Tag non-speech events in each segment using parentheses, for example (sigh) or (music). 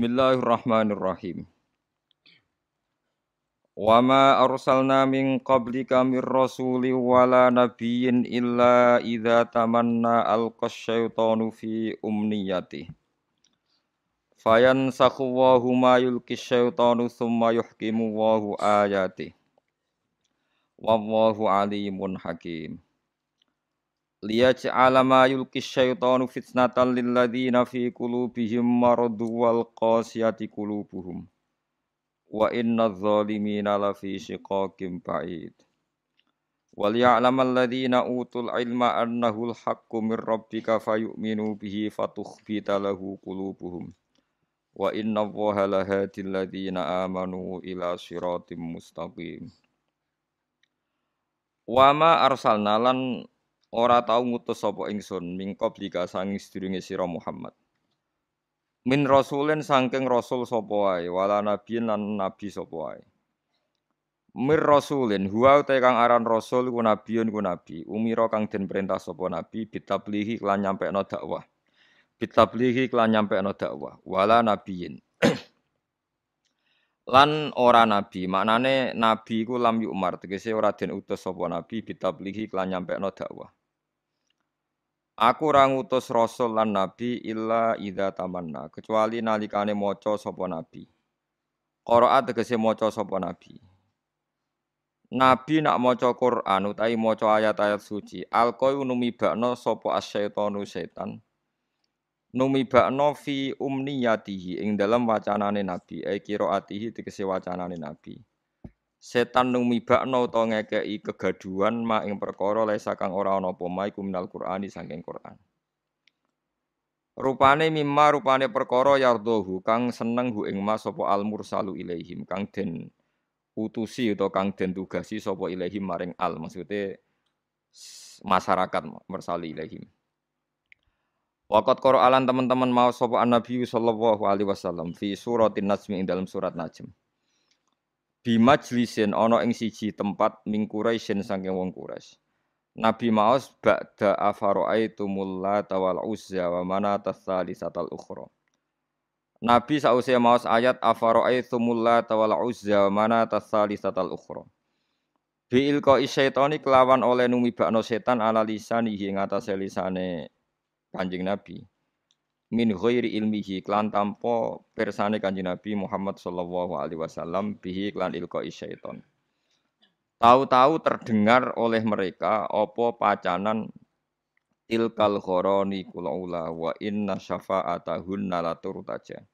Bismillahirrahmanirrahim. Wa ma arsalna min qablika mir rasuli wala nabiyyin illa idza tamanna alqasyaitanu fi umniyati. Fayansakhu wa huma yulqis syaitanu thumma yuhkimu wa ayati. Wallahu alimun hakim. liyaj'ala ma yulqis syaitanu fitnatan lilladzina fi qulubihim maradu wal qasiyati qulubuhum wa inna zalimina la fi shiqaqin ba'id wal ya'lamal ladzina utul ilma annahu al-haqqu min rabbika fayu'minu bihi fatukhbita lahu qulubuhum wa inna allaha lahadil ladzina amanu ila siratim mustaqim wa ma arsalna lan Ora tau ngutus sapa ingsun mingkob lika sangi sedurunge sira Muhammad. Min rasulin sangking rasul sapa wae, wala nabiyin lan nabi sapa wae. Mir rasulin huwa uta kang aran rasul ku nabiyun ku nabi, umira kang den perintah Sopo nabi bitablihi lan nyampekno dakwah. Bitablihi nyampe nyampekno dakwah, wala nabiyin. (clears throat) lan ora nabi maknane nabi ku lam yukmar tegese ora den utus sapa nabi bitablihi nyampe no dakwah Aku ora ngutus rasul lan nabi illa idza tamanna, kecuali nalikane maca sapa nabi. se tegese maca sapa nabi. Nabi nak maca Quran utawi maca ayat-ayat suci, alqayu numibakno sapa asyaitonu setan. Numibakno fi umniyatihi ing dalam wacanane nabi, e qiraatihi tegese wacanane nabi setan nung mibakno utawa ngekeki kegaduhan ma ing perkara laisa kang ora ana apa ma iku minal Qur'ani saking Qur'an. Rupane mimma rupane perkara yardohu kang seneng hu ing ma sapa al mursalu ilaihim kang den utusi utawa kang den tugasi sapa ilaihim maring al maksude masyarakat mursali ilaihim. Wakat Qur'an teman-teman mau sapa an Nabi sallallahu alaihi wasallam fi suratin najmi dalam surat Najm. Di majlisin ana ing siji tempat ming Quraisyin saking wong Quraisy. Nabi Maos ba'da afara'aitumul mulla tawal Uzza wa manata tsalisatal ukhra. Nabi sausia Maos ayat afara'aitumul mulla tawal Uzza wa manata tsalisatal ukhra. Bi ko isyaitoni kelawan oleh numi bakno setan ala lisanihi ngatase lisane Kanjeng Nabi min ghairi ilmihi klan tampo persane kanjeng Nabi Muhammad sallallahu alaihi wasallam bihi klan ilqa syaiton. Tahu-tahu terdengar oleh mereka apa pacanan tilkal khoroni kulaula wa inna syafa'atahun nalatur taja.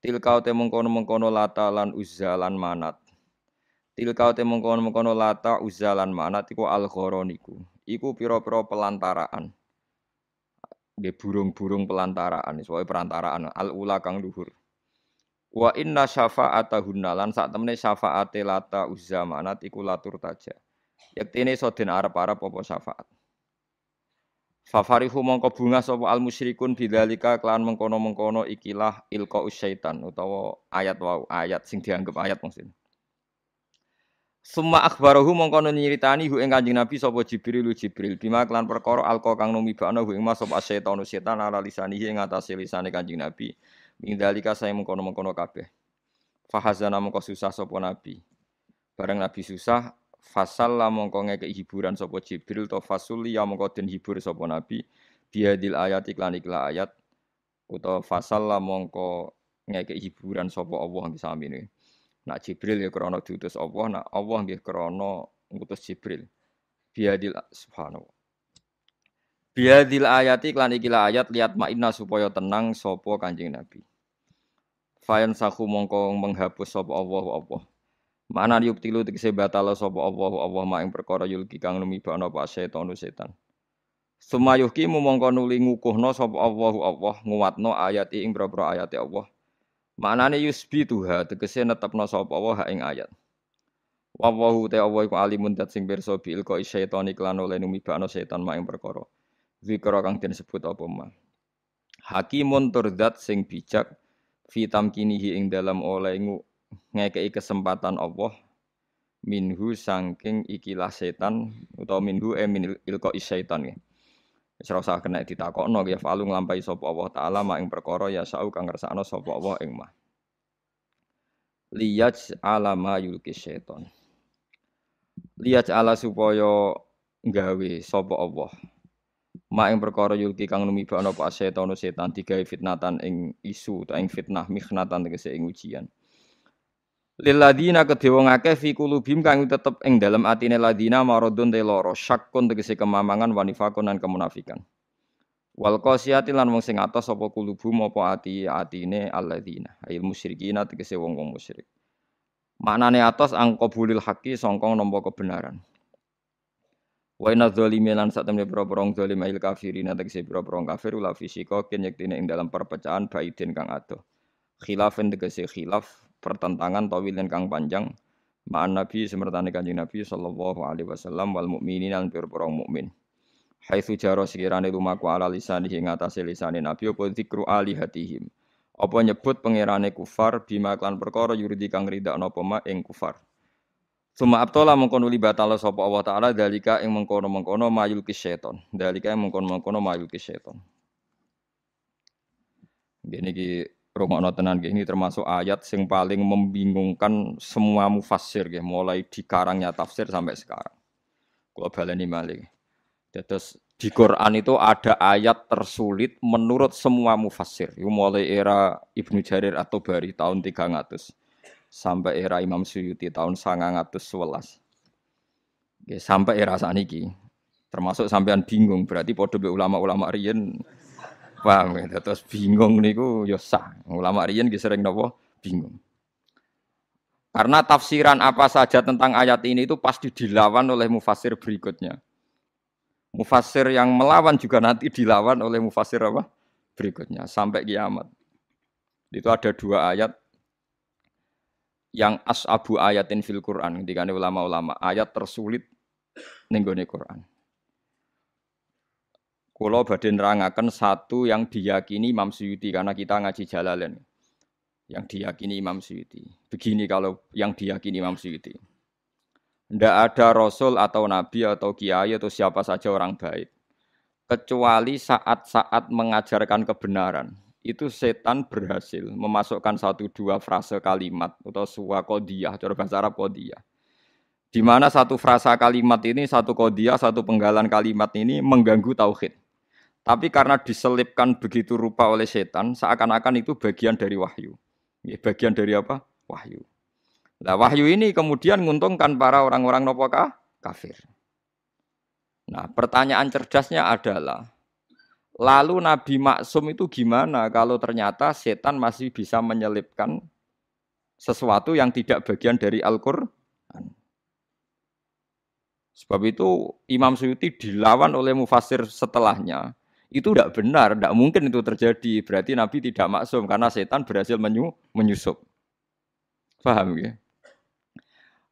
Tilkau te mengkono-mengkono lata lan uzalan manat. Tilkau te mengkono-mengkono lata uzalan manat iku al khoroniku. Iku pira-pira pelantaraan Nggih burung-burung pelantaraan, soalnya perantaraan al ula kang luhur. Wa inna syafa'atahunna lan saat temene syafa'ate lata uzzamanat ikulatur latur taja. Yektene iso den arab arep apa syafaat. Fafarihu mongko bunga sapa al musyrikun bidzalika klan mengkono-mengkono ikilah ilko us syaitan utawa ayat wau ayat sing dianggap ayat maksudnya. Summa akhbarahu mongko nyeritani hu ing Kanjeng Nabi sapa Jibril Jibril bima kelan perkara alqa kang numibakno hu ing mas sapa setan setan ala lisanihi ing atase lisane Kanjeng Nabi. Ing dalika saya mengkono-mengkono kabeh. Fahazana mongko susah sapa Nabi. Bareng Nabi susah fasal mongko ngeke hiburan sapa Jibril to fasuli ya mongko den hibur sapa Nabi biadil ayat iklan ikla ayat utawa fasal mongko ngeke hiburan sapa Allah ngisami ini. Nak Jibril ya krono diutus Allah, nak Allah nggih krono ngutus Jibril. Biadil subhanallah. Biadil ayati klan ikilah ayat lihat makna supaya tenang sopo kanjeng Nabi. Fayan saku mongko menghapus sopo Allah Allah. Mana yuk tilu tegese batala sopo Allah Allah ma'ing perkara yulki kang numibana pak setonu setan. Sumayuhki mumongko nuli ngukuhno sapa Allah, Allah nguatno ayat ing boro-boro ayate Allah. Manane yusbi tuha tegese netepno sapa wa ing ayat. Wallahu ta Allah iku alimun dat sing pirsa bi ilqa setan iklan oleh numibakno setan mak ing perkara. Zikra kang den sebut apa ma. Hakimun tur dat sing bijak fitam kinihi ing dalam oleh ngu ngekei kesempatan Allah minhu sangking ikilah setan utawa minhu eh min ilko setan ya. Isra usah kena ditakokno ya falung nglampahi sapa Allah taala mak ing perkara ya sau kang ngersakno sapa Allah ing mah. Liyaj ala ma yulki syaiton. Liyaj ala supaya nggawe sapa Allah. Mak ing perkara yulki kang numibakno apa setan setan digawe fitnatan ing isu ta ing fitnah mikhnatan tegese ing ujian. Liladina kedhewa ngakeh fi kulubim kang tetep ing dalam atine ladina maradun te loro syakkun tegese kemamangan wanifakun lan kemunafikan. Wal qasiyati lan wong sing atos apa kulubum apa ati atine alladina ayil musyrikin tegese wong-wong musyrik. Maknane atos bulil haqi songkong nampa kebenaran. Wa inna dzalimin lan sak temne pira-pira wong zalim ayil kafirin tegese pira-pira kafir ula fisika ing dalam perpecahan baidin kang adoh. Khilafin tegese khilaf pertentangan tawilin kang panjang ma'an nabi semertani kanjeng nabi sallallahu alaihi wasallam wal mukminin dan pira-pira hai haitsu jaro sekirane lumaku ala lisan ing atase lisane nabi apa zikru hatihim apa nyebut pangerane kufar bima klan perkara yuridi kang ridak napa ma ing kufar Suma abtola mengkono li batala sapa Allah taala dalika ing mengkono-mengkono mayul kisyaiton. Dalika ing mengkono-mengkono mayul kisyaiton. Gini rumah notenan ini termasuk ayat yang paling membingungkan semua mufassir gini. mulai di karangnya tafsir sampai sekarang. Kula baleni malih. Terus di Quran itu ada ayat tersulit menurut semua mufassir. Mulai era Ibnu Jarir atau Bari tahun 300 sampai era Imam Suyuti tahun 911. Sampai era saniki termasuk sampean bingung berarti podo ulama-ulama riyen Paham ya? Terus bingung nih, ya sah. Ulama riyen ki sering nopo bingung. Karena tafsiran apa saja tentang ayat ini itu pasti dilawan oleh mufasir berikutnya. Mufasir yang melawan juga nanti dilawan oleh mufasir apa? Berikutnya sampai kiamat. Itu ada dua ayat yang as Abu ayatin fil Quran ketika ulama-ulama ayat tersulit ning Quran. Kulo badin rangakan satu yang diyakini Imam Suyuti karena kita ngaji jalalin Yang diyakini Imam Suyuti. Begini kalau yang diyakini Imam Suyuti. Tidak ada rasul atau nabi atau kiai atau siapa saja orang baik. Kecuali saat-saat mengajarkan kebenaran. Itu setan berhasil memasukkan satu dua frase kalimat atau suwa kodiyah, cara bahasa Arab kodiyah di mana satu frasa kalimat ini, satu kodiyah, satu penggalan kalimat ini mengganggu tauhid. Tapi karena diselipkan begitu rupa oleh setan, seakan-akan itu bagian dari wahyu. Ya, bagian dari apa? Wahyu. Nah, wahyu ini kemudian menguntungkan para orang-orang nopokah? kafir. Nah, pertanyaan cerdasnya adalah, lalu Nabi Maksum itu gimana kalau ternyata setan masih bisa menyelipkan sesuatu yang tidak bagian dari Al-Qur'an? Sebab itu Imam Suyuti dilawan oleh mufasir setelahnya. Itu tidak benar, tidak mungkin itu terjadi. Berarti Nabi tidak maksum karena setan berhasil menyu, menyusup. Paham ya?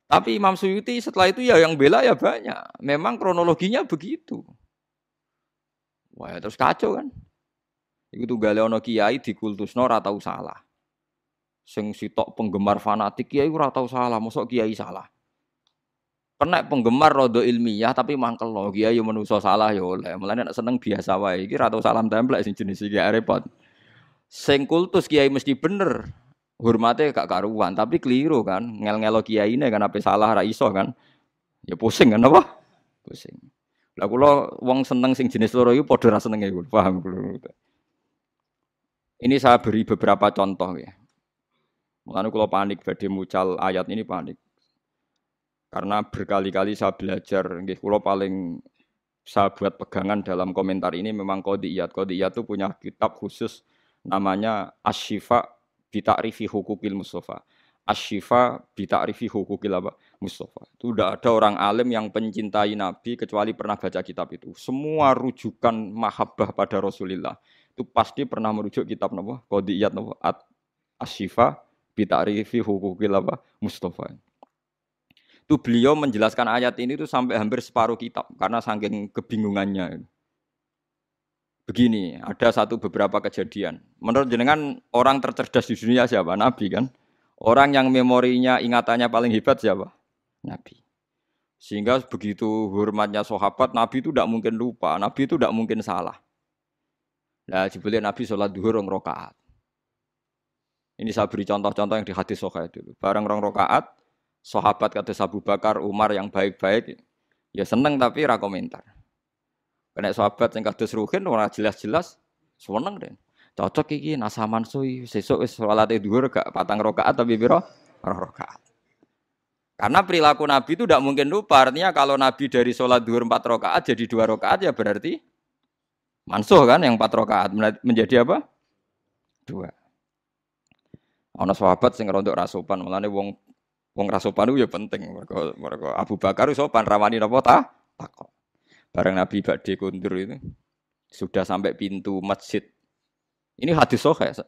Tapi Imam Suyuti setelah itu ya yang bela ya banyak. Memang kronologinya begitu. Wah, ya terus kacau kan. itu tunggale Kiai kiai kultus Nora atau salah. sengsi tok penggemar fanatik kiai ora tau salah, mosok kiai salah pernah kan penggemar rodo ilmiah tapi mangkel loh, yu yang menuso salah ya oleh. Mulane nak seneng biasa wae. Iki ratu salam templek sing jenis iki repot. Sing kultus kiai mesti bener. hormatnya kak karuan tapi keliru kan. Ngel-ngelo kiai ini kan apa salah raiso kan. Ya pusing kan apa? Pusing. Lah lo wong seneng sing jenis loro iki padha ra senenge kula. Paham Ini saya beri beberapa contoh ya. Mulane kulo panik badhe mucal ayat ini panik. Karena berkali-kali saya belajar, nggih kula paling saya buat pegangan dalam komentar ini memang Qodiyat. Qodiyat itu punya kitab khusus namanya Asyifa Bita'rifi Hukukil Mustafa. Asyifa Bita'rifi Hukukil apa? Mustafa. Itu udah ada orang alim yang pencintai Nabi kecuali pernah baca kitab itu. Semua rujukan mahabbah pada Rasulullah itu pasti pernah merujuk kitab Nabi. Qodiyat Nabi. Asyifa Bita'rifi Hukukil apa? Mustafa itu beliau menjelaskan ayat ini itu sampai hampir separuh kitab karena saking kebingungannya. Begini, ada satu beberapa kejadian. Menurut jenengan orang tercerdas di dunia siapa? Nabi kan. Orang yang memorinya, ingatannya paling hebat siapa? Nabi. Sehingga begitu hormatnya sahabat, Nabi itu tidak mungkin lupa, Nabi itu tidak mungkin salah. Nah, dibeli Nabi sholat duhur rong rokaat. Ini saya beri contoh-contoh yang di hadis sokai dulu. Barang rong rokaat, sahabat kata Abu Bakar, Umar yang baik-baik, ya seneng tapi ra komentar. Kena sahabat yang kata Ruhin ora jelas-jelas seneng deh. Cocok iki nasa mansui, sesuk sholat salat dhuwur gak patang rakaat tapi biro Roh rakaat. Karena perilaku Nabi itu tidak mungkin lupa. Artinya kalau Nabi dari sholat duhur empat rakaat jadi dua rakaat ya berarti mansuh kan yang empat rakaat menjadi apa? Dua. Ana sahabat sing rontok rasopan, mulane wong Wong rasa sopan ya penting mereka mereka Abu Bakar sopan rawani napa ta? Takok. Bareng Nabi badhe kundur itu sudah sampai pintu masjid. Ini hadis sahih.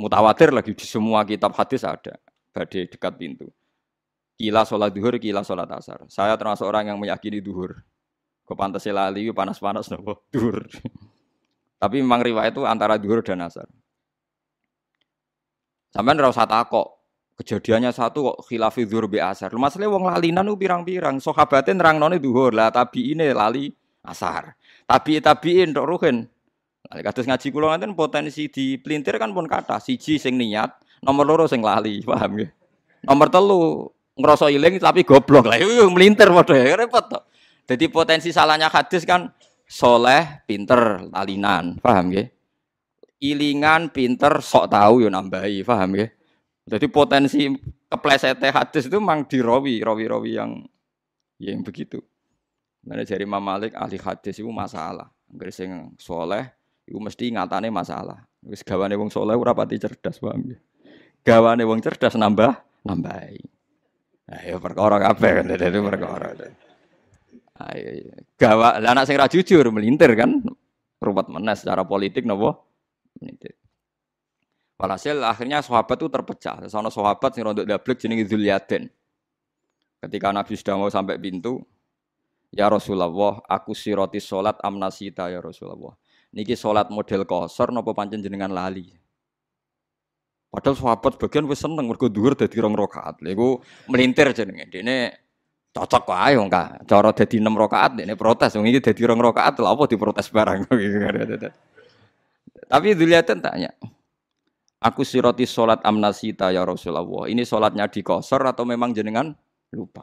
Mutawatir lagi di semua kitab hadis ada badai dekat pintu. Kila sholat duhur, kila sholat asar. Saya termasuk orang yang meyakini duhur. Kepantas lali, panas-panas nopo (laughs) duhur. Tapi memang riwayat itu antara duhur dan asar. Sampai nggak usah takok kejadiannya satu kok khilafi zuhur bi asar. Lu wong lalinan ku pirang-pirang. Sahabate nerangnone dhuhur lah Tapi ini lali asar. Tapi Tapi tabiin tok ruhin. Kados ngaji kula ngaten potensi dipelintir kan pun kata siji sing niat, nomor loro sing lali, (laughs) paham ya? Nomor telu ngerasa iling tapi goblok lah, itu melintir padha ya repot tok. Jadi potensi salahnya hadis kan soleh, pinter, lalinan, paham ya? Ilingan, pinter, sok tahu yo nambahi, paham ya? Jadi potensi keplesetnya hadis itu memang di rawi, rawi-rawi yang yang begitu. Mana jari Imam Malik ahli hadis itu masalah. Anggere yang soleh itu mesti ngatane masalah. Gres gawane wong soleh ora pati cerdas, paham ya. Gawane wong cerdas nambah, nambahi. Ayo nah, ya perkara kabeh, kan, dadi perkara. Ayo, nah, iya, iya. gawa lah anak sing ra jujur melintir kan ruwet menes secara politik nopo? Melintir. Walhasil akhirnya sahabat itu terpecah. Sana sahabat yang untuk dablek jenenge Zulyaden. Ketika Nabi sudah mau sampai pintu, Ya Rasulullah, aku siroti sholat amnasita ya Rasulullah. Niki sholat model kosor nopo pancen jenengan lali. Padahal sahabat bagian wis seneng mergo dhuwur dadi rong rakaat. Lha melintir jenenge. Dene cocok kok ayo enggak. Cara dari enam rokaat, dene protes ini dari rong rokaat lah apa diprotes barang (laughs) Tapi dilihatin tanya. Aku siroti sholat amnasita ya Rasulullah. Ini sholatnya dikosor atau memang jenengan lupa?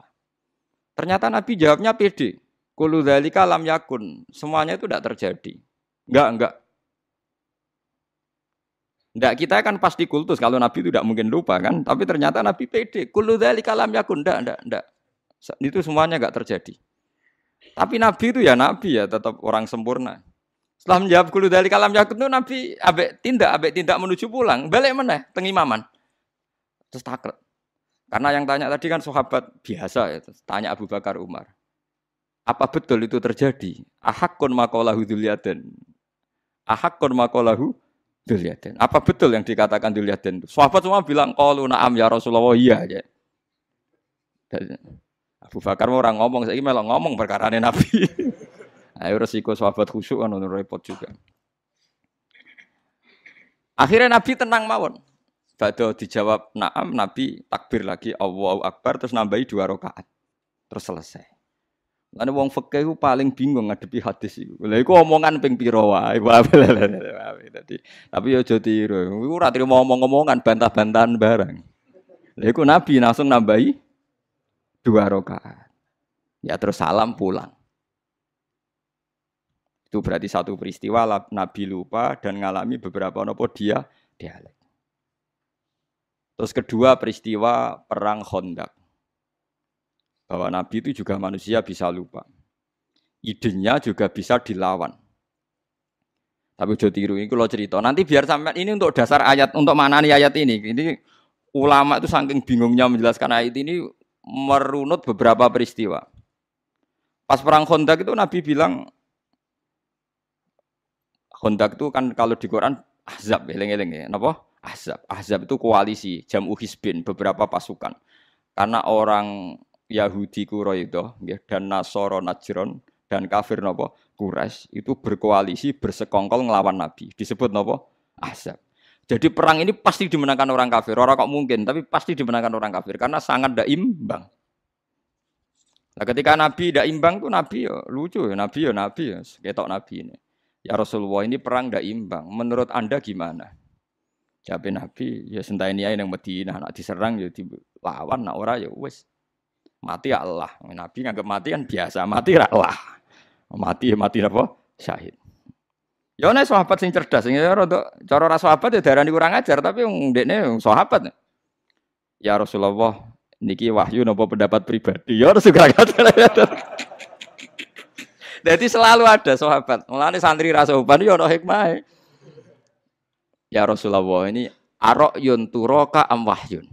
Ternyata Nabi jawabnya pede. Kulu dalika lam yakun. Semuanya itu tidak terjadi. Enggak, enggak. Enggak, kita kan pasti kultus. Kalau Nabi itu tidak mungkin lupa kan. Tapi ternyata Nabi pede. Kulu dalika lam yakun. Enggak, enggak, enggak. Itu semuanya enggak terjadi. Tapi Nabi itu ya Nabi ya. Tetap orang sempurna. Setelah menjawab kulu dari kalam yakut itu Nabi abek tindak, abek tindak menuju pulang. Balik mana? Teng imaman. Terus takut. Karena yang tanya tadi kan sahabat biasa ya. Terus tanya Abu Bakar Umar. Apa betul itu terjadi? Ahakun makolahu dulyaden. Ahakun makolahu dulyaden. Apa betul yang dikatakan dulyaden? Sahabat semua bilang, kalu na'am ya Rasulullah, oh iya. Ya. Abu Bakar mau orang ngomong, saya malah ngomong perkara Nabi. (laughs) Ayo resiko sahabat khusyuk kan repot juga. Akhirnya Nabi tenang mawon. Bado dijawab naam, Nabi takbir lagi Allahu Akbar terus nambahi dua rakaat. Terus selesai. Lalu wong fakih itu paling bingung ngadepi hadis itu. Lalu itu omongan ping pira (laughs) tapi yo ya jadi tiru. Iku ratri mau omong-omongan bantah-bantahan bareng. Lalu aku Nabi langsung nambahi dua rakaat. Ya terus salam pulang. Itu berarti satu peristiwa Nabi lupa dan mengalami beberapa nopo dia dialek. Terus kedua peristiwa perang Khandaq. Bahwa Nabi itu juga manusia bisa lupa. Idenya juga bisa dilawan. Tapi udah tiru ini kalau cerita. Nanti biar sampai ini untuk dasar ayat, untuk mana nih ayat ini. Ini ulama itu saking bingungnya menjelaskan ayat ini merunut beberapa peristiwa. Pas perang Honda itu Nabi bilang Hondak itu kan kalau di Quran Ahzab, eling-eling ya. Napa? Ahzab. Ahzab itu koalisi, jamu hisbin, beberapa pasukan. Karena orang Yahudi Quraidho ya, dan Nasoro Najron dan kafir nopo Quraisy itu berkoalisi bersekongkol ngelawan Nabi disebut nopo Ahzab. Jadi perang ini pasti dimenangkan orang kafir. Orang kok mungkin, tapi pasti dimenangkan orang kafir karena sangat tidak imbang. Nah, ketika Nabi tidak imbang tuh Nabi ya lucu ya Nabi ya Nabi ya ketok Nabi ini. Ya Rasulullah ini perang tidak imbang. Menurut anda gimana? Jawabin Nabi, ya sentai ini yang Medina, nak diserang ya dilawan, nak orang ya wes mati ya Allah. Nabi nganggap mati kan biasa, mati Allah. Mati mati apa? Syahid. Ya ini sahabat sing cerdas, ini ya, untuk cara orang sahabat ya ini kurang ajar, tapi wong ini sahabat. Ya Rasulullah, niki wahyu nopo pendapat pribadi? Ya Rasulullah. Jadi selalu ada sahabat. Mulane santri rasa uban yo ya ana hikmah. Ya Rasulullah ini arok yun turoka am wahyun.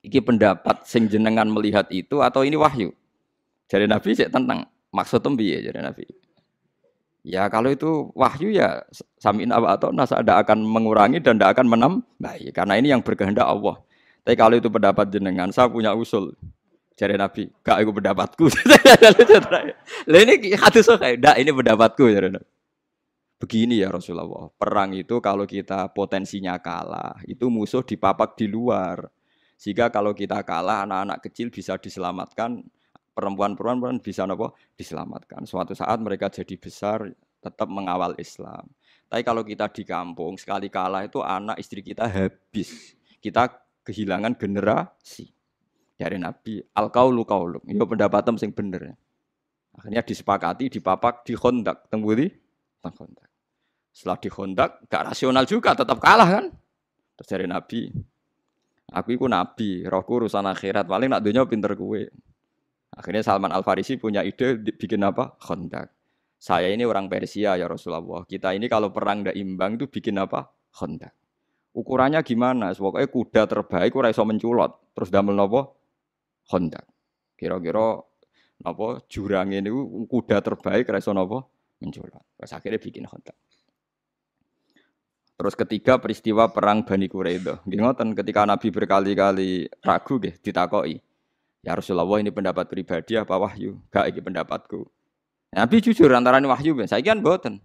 Iki pendapat sing jenengan melihat itu atau ini wahyu? Jadi Nabi cek tentang maksud ya jadi Nabi. Ya kalau itu wahyu ya samin apa atau nasa ada akan mengurangi dan tidak akan menambah. Karena ini yang berkehendak Allah. Tapi kalau itu pendapat jenengan, saya punya usul. Cari Nabi, kak aku pendapatku. Lain (laughs) ini hadis kayak, ndak ini pendapatku. Cari Nabi. Begini ya Rasulullah, perang itu kalau kita potensinya kalah, itu musuh dipapak di luar. Sehingga kalau kita kalah, anak-anak kecil bisa diselamatkan, perempuan-perempuan bisa apa? diselamatkan. Suatu saat mereka jadi besar, tetap mengawal Islam. Tapi kalau kita di kampung, sekali kalah itu anak istri kita habis. Kita kehilangan generasi. Dari Nabi, al kaulu Kaulu, Yo pendapat sing bener. Ya. Akhirnya disepakati, dipapak, dihondak. Tengbudi, tengkondak. kontak. Setelah dihondak, gak rasional juga, tetap kalah kan? Terus dari Nabi, aku itu Nabi, rohku urusan akhirat, paling nak dunia pinter kue. Akhirnya Salman Al Farisi punya ide bikin apa? Kontak. Saya ini orang Persia ya Rasulullah. Kita ini kalau perang tidak imbang itu bikin apa? Kontak. Ukurannya gimana? Pokoknya kuda terbaik kurang iso menculot. Terus damel nopo? Honda. Kira-kira apa jurang ini kuda terbaik rasa apa menjulang. Terus akhirnya bikin Honda. Terus ketiga peristiwa perang Bani Quraidah. Gimana ketika Nabi berkali-kali ragu deh ditakoi. Ya Rasulullah ini pendapat pribadi apa wahyu? Gak ini pendapatku. Nabi jujur antara ini wahyu ben Saya kan buatan.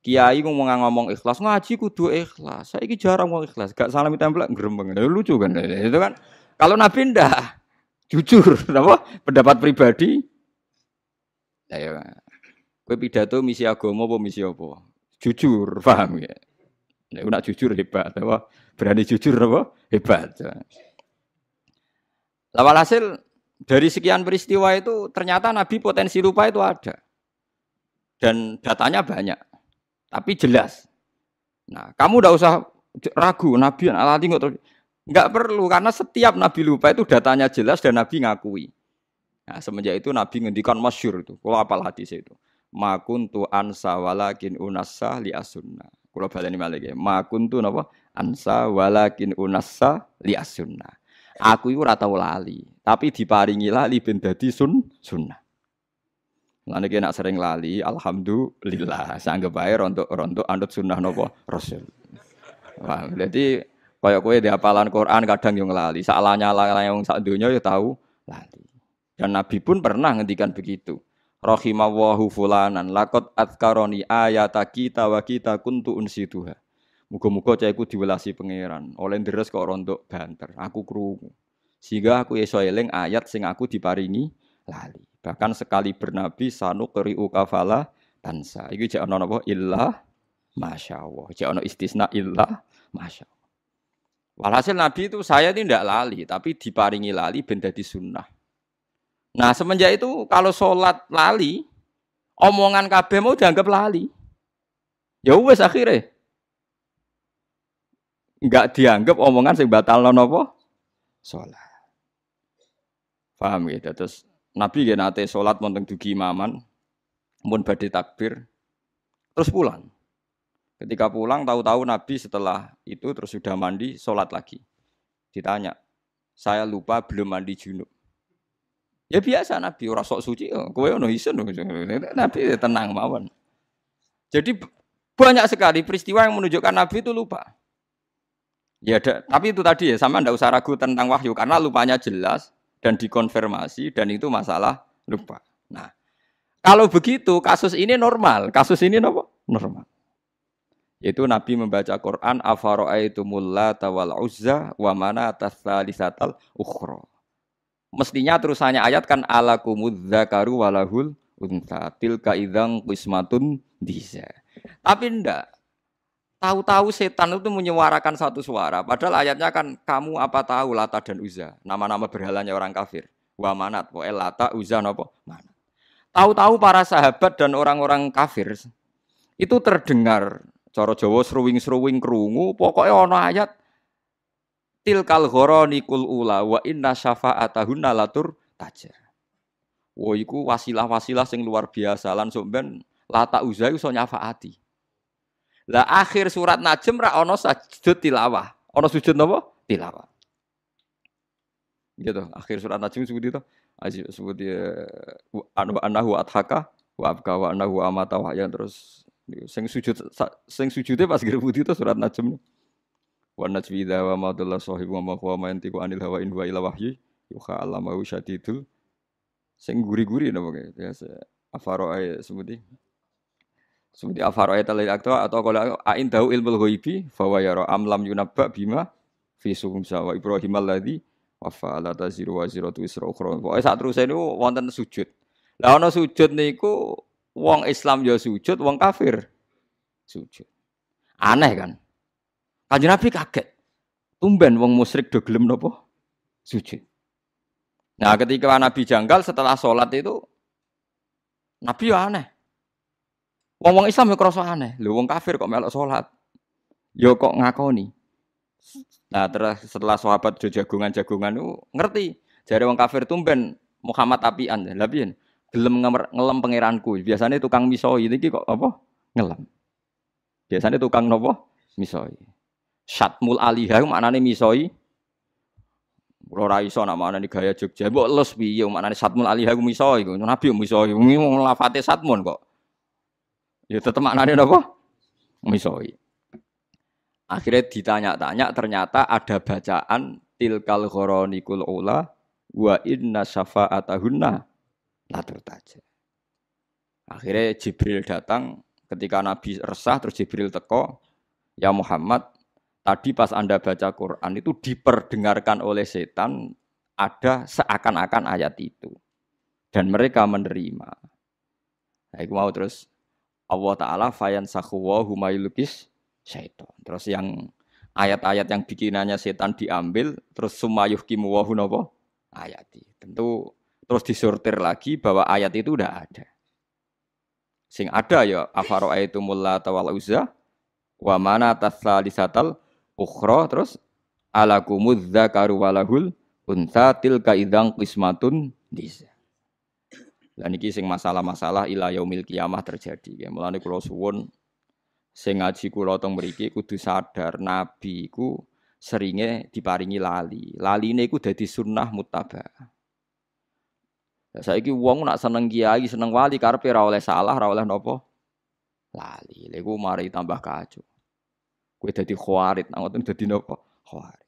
Kiai ngomong ngomong ikhlas, ngaji kudu ikhlas. saya ini jarang mau ikhlas, gak salam tembak gremeng. Lucu kan itu kan. Kalau Nabi ndak jujur, (laughs) apa? Pendapat pribadi. Ayo, ya, kue pidato misi agama apa misi apa? Jujur, (laughs) paham ya? Nek nak jujur hebat, apa? Berani jujur apa? Hebat. Ya. Lawal hasil dari sekian peristiwa itu ternyata Nabi potensi lupa itu ada. Dan datanya banyak. Tapi jelas. Nah, kamu tidak usah ragu Nabi yang adi nggak Enggak perlu karena setiap nabi lupa itu datanya jelas dan nabi ngakui. Nah, semenjak itu nabi ngendikan masyur itu. Kalau apal hadis itu. Makuntu ansa walakin unassa li asunna. Kalau baleni malik ya. Makuntu napa? Ansa walakin unassa li asunna. Aku itu ora tau lali, tapi diparingi lali ben dadi sun sunnah. Lan iki nak sering lali, alhamdulillah. Sanggep bae rontok-rontok anut sunnah nopo Rasul. Wah, jadi Kaya kowe di apalan Quran kadang yang lali, salahnya lali yang sak donya ya tahu lali. Dan Nabi pun pernah ngendikan begitu. Rohimawahu fulanan lakot atkaroni ayata kita wa kita kuntu unsituha. Muga-muga cahaiku diwelasi pangeran. Oleh deres kok rontok banter. Aku kru Sehingga aku iso eling ayat sing aku diparingi lali. Bahkan sekali bernabi sanu keri ukafala tansa. Iki jek ana napa illa masyaallah. Jek ana istisna illa masyaallah. Walhasil Nabi itu saya ini tidak lali, tapi diparingi lali benda di sunnah. Nah semenjak itu kalau sholat lali, omongan KB mau dianggap lali. Ya wes akhirnya nggak dianggap omongan sing batal apa? sholat. Paham gitu terus Nabi gak nate sholat monteng dugi imaman, mun badhe takbir, terus pulang. Ketika pulang tahu-tahu Nabi setelah itu terus sudah mandi, sholat lagi. Ditanya, saya lupa belum mandi junub. Ya biasa Nabi, orang sok suci, ya. kowe ono isen ya. Nabi ya tenang mawon. Jadi banyak sekali peristiwa yang menunjukkan Nabi itu lupa. Ya, da, tapi itu tadi ya sama ndak usah ragu tentang wahyu karena lupanya jelas dan dikonfirmasi dan itu masalah lupa. Nah, kalau begitu kasus ini normal, kasus ini Normal. Yaitu Nabi membaca Quran afara'aitumul lata wal uzza wa mana tsalisatal ukhra. Mestinya terusannya ayat kan zakaru walahul unta tilka idzang qismatun diza. Tapi ndak Tahu-tahu setan itu menyuarakan satu suara. Padahal ayatnya kan kamu apa tahu Lata dan uzza nama-nama berhalanya orang kafir. Wa manat, wa Lata, Uza, nopo mana. Tahu-tahu para sahabat dan orang-orang kafir itu terdengar Cara Jawa seruwing seruwing krungu, pokoknya ono ayat tilkal gharanikul ula wa inna syafa'atahunna latur tajer. Wo iku wasilah-wasilah sing luar biasa lan sok ben lata uzai iso nyafaati. Lah akhir surat Najm ra ono sujud tilawah. Ono sujud napa? Tilawah. Gitu, akhir surat Najm seperti itu. Seperti eh, anu anahu adhaka wa abka wa anahu amata wa yang terus seng sujud seng sujude pas gere putih itu surat Najm. Wa najmi idza wa ma dalla sahibu wa ma huwa ma yantiqu anil hawa in huwa illa wahyi yuha wusha syadidul sing guri-guri napa ya afaroe sebuti sebuti afaroe talil akta atau kalau ain tahu ilmu ghaibi fa wa yara am lam yunabba bima fi suhum sawa ibrahim alladzi wa fa'ala taziru wa ziratu isra ukhra pokoke sak terus niku wonten sujud lah ana sujud niku Wong Islam ya sujud, wong kafir sujud. Aneh kan? Kanjeng Nabi kaget. Tumben wong musyrik do gelem nopo? Sujud. Nah, ketika Nabi janggal setelah sholat itu Nabi ya aneh. Wong wong Islam ya kerasa aneh. Lho wong kafir kok melok sholat. Ya kok ngakoni. Nah, terus setelah sahabat do jagungan-jagungan itu ngerti. Jare wong kafir tumben Muhammad apian. Lah piye? gelem ngelem pangeranku. Biasanya tukang misoi ini kok apa? Ngelem. Biasanya tukang nopo? Misoi. Syatmul alihah maknane misoi. Kulo nama iso nak maknane gaya Jogja. Mbok les piye maknane satmul alihah ku misoi ku. Nabi misoi. Lafate satmun kok. Ya tetep maknane nopo? Misoi. Akhirnya ditanya-tanya ternyata ada bacaan tilkal ghoronikul ula wa inna syafa'atahunna latar aja Akhirnya Jibril datang ketika Nabi resah terus Jibril teko, ya Muhammad, tadi pas Anda baca Quran itu diperdengarkan oleh setan ada seakan-akan ayat itu. Dan mereka menerima. Nah, itu mau terus Allah Ta'ala fayan sakhuwa humayulukis syaitan. Terus yang ayat-ayat yang bikinannya setan diambil, terus sumayuh kimuwahu ayat ayati. Tentu Terus disortir lagi bahwa ayat itu udah ada. Sing ada ya afaro itu mulla tawal uzza wa mana tasalisatal ukhra terus alakumudz dzakaru walahul unta tilka idang kismatun disa. Lah niki sing masalah-masalah ila yaumil kiamah terjadi. Ya, mulane kula suwun sing ngaji kula teng mriki kudu sadar nabi ku seringe diparingi lali. Laline iku dadi sunnah muttaba'ah. Saiki wong nak seneng kiai, seneng wali karepe ora oleh salah, ora oleh napa. Lali, lha mari tambah kacau. Kowe dadi khawarit, nang ngoten dadi napa? Khawarit.